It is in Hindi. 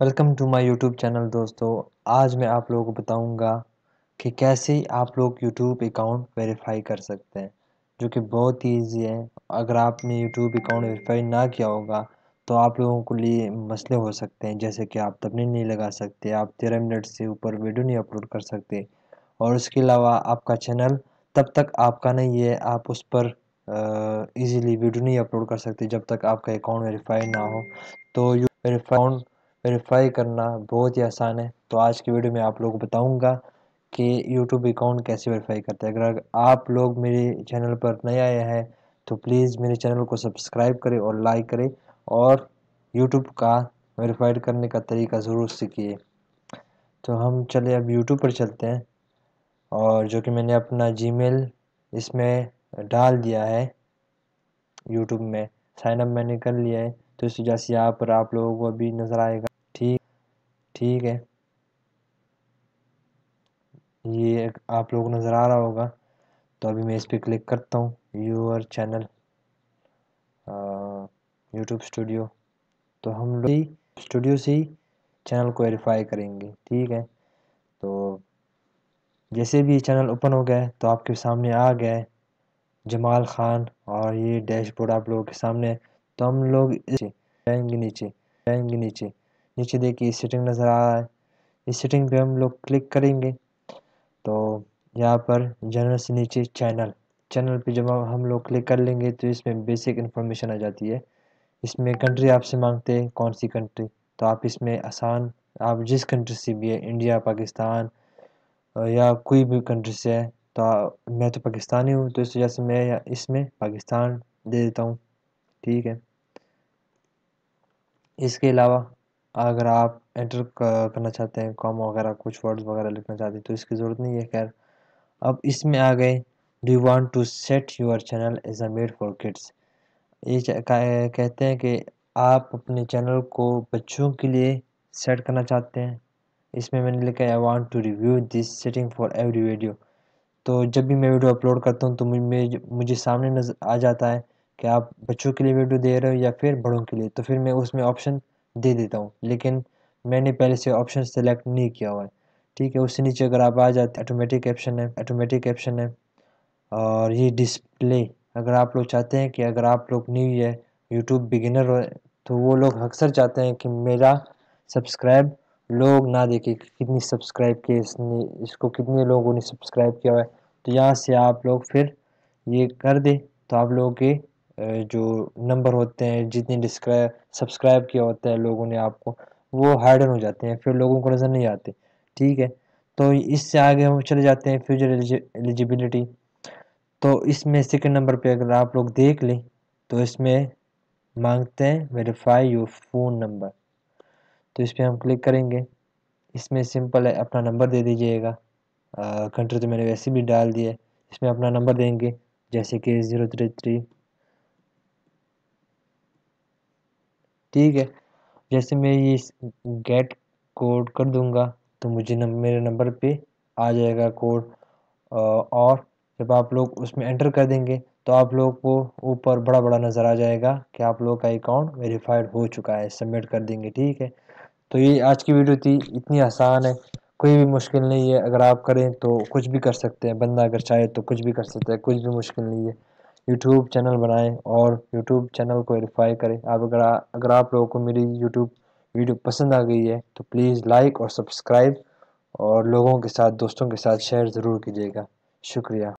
welcome to my YouTube channel दोस्तों आज मैं आप लोगों को बताऊंगा कि कैसे आप लोग यूट्यूब अकाउंट वेरीफाई कर सकते हैं जो कि बहुत ही ईजी है अगर आपने यूट्यूब अकाउंट वेरीफाई ना किया होगा तो आप लोगों को लिए मसले हो सकते हैं जैसे कि आप तबने नहीं लगा सकते आप तेरह मिनट से ऊपर वीडियो नहीं अपलोड कर सकते और उसके अलावा आपका चैनल तब तक आपका नहीं है आप उस पर ईज़िली वीडियो नहीं अपलोड कर सकते जब तक आपका अकाउंट वेरीफाई ना हो तो यू वेरीफाउंड वेरीफाई करना बहुत ही आसान है तो आज की वीडियो में आप लोगों को बताऊंगा कि यूट्यूब अकाउंट कैसे वेरीफाई करते हैं अगर आप लोग मेरे चैनल पर नए आए हैं तो प्लीज़ मेरे चैनल को सब्सक्राइब करें और लाइक करें और यूट्यूब का वेरीफाइड करने का तरीका ज़रूर सीखिए तो हम चले अब यूट्यूब पर चलते हैं और जो कि मैंने अपना जी इसमें डाल दिया है यूट्यूब में साइनअप मैंने कर लिया है तो इस वजह से यहाँ पर आप लोगों को अभी नज़र आएगा ठीक है ये आप लोग नज़र आ रहा होगा तो अभी मैं इस पर क्लिक करता हूँ यूर चैनल यूट्यूब स्टूडियो तो हम लोग स्टूडियो से ही चैनल को वेरीफाई करेंगे ठीक है तो जैसे भी चैनल ओपन हो गया है तो आपके सामने आ गया है जमाल खान और ये डैशबोर्ड आप लोगों के सामने तो हम लोग जाएंगे नीचे जाएंगे नीचे नीचे देखिए सेटिंग नज़र आ रहा है इस सेटिंग पे हम लोग क्लिक करेंगे तो यहाँ पर जनरल से नीचे चैनल चैनल पे जब हम लोग क्लिक कर लेंगे तो इसमें बेसिक इन्फॉर्मेशन आ जाती है इसमें कंट्री आपसे मांगते हैं कौन सी कंट्री तो आप इसमें आसान आप जिस कंट्री से भी है इंडिया पाकिस्तान या कोई भी कंट्री से है तो मैं तो पाकिस्तानी हूँ तो इस वजह से मैं इसमें पाकिस्तान दे देता हूँ ठीक है इसके अलावा अगर आप एंटर करना चाहते हैं कॉम वगैरह कुछ वर्ड्स वगैरह लिखना चाहते हैं तो इसकी ज़रूरत नहीं है खैर अब इसमें आ गए do want to set your channel as a made for kids ये कहते हैं कि आप अपने चैनल को बच्चों के लिए सेट करना चाहते हैं इसमें मैंने लिखा है I want to review this setting for every video तो जब भी मैं वीडियो अपलोड करता हूँ तो मुझे मुझे सामने नजर आ जाता है कि आप बच्चों के लिए वीडियो दे रहे हो या फिर बड़ों के लिए तो फिर मैं उसमें ऑप्शन दे देता हूँ लेकिन मैंने पहले से ऑप्शन सेलेक्ट नहीं किया हुआ है ठीक है उससे नीचे अगर आप आ जाते ऑटोमेटिक ऑप्शन है ऑटोमेटिक ऑप्शन है और ये डिस्प्ले अगर आप लोग चाहते हैं कि अगर आप लोग न्यू है यूट्यूब बिगिनर हो तो वो लोग अक्सर चाहते हैं कि मेरा सब्सक्राइब लोग ना देखे कितनी सब्सक्राइब किए इसने इसको कितने लोगों ने सब्सक्राइब किया हुआ है तो यहाँ से आप लोग फिर ये कर दें तो आप लोगों के जो नंबर होते हैं जितने डिस्क्राइब सब्सक्राइब किया होता है लोगों ने आपको वो हाइडन हो जाते हैं फिर लोगों को नज़र नहीं आते ठीक है तो इससे आगे हम चले जाते हैं फ्यूचर एलिजिबिलिटी तो इसमें सेकंड नंबर पे अगर आप लोग देख लें तो इसमें मांगते हैं वेरीफाई योर फ़ोन नंबर तो इस पर हम क्लिक करेंगे इसमें सिंपल है अपना नंबर दे दीजिएगा कंट्री तो मैंने वैसे भी डाल दिया इसमें अपना नंबर देंगे जैसे कि ज़ीरो थ्री थ्री ठीक है जैसे मैं ये गेट कोड कर दूंगा तो मुझे नम, मेरे नंबर पे आ जाएगा कोड और जब आप लोग उसमें एंटर कर देंगे तो आप लोग को ऊपर बड़ा बड़ा नज़र आ जाएगा कि आप लोग का अकाउंट वेरीफाइड हो चुका है सबमिट कर देंगे ठीक है तो ये आज की वीडियो थी इतनी आसान है कोई भी मुश्किल नहीं है अगर आप करें तो कुछ भी कर सकते हैं बंदा अगर चाहे तो कुछ भी कर सकता है कुछ भी मुश्किल नहीं है यूट्यूब चैनल बनाएं और यूट्यूब चैनल को वेरीफाई करें आप अगर अगर आप लोगों को मेरी यूट्यूब वीडियो पसंद आ गई है तो प्लीज़ लाइक और सब्सक्राइब और लोगों के साथ दोस्तों के साथ शेयर ज़रूर कीजिएगा शुक्रिया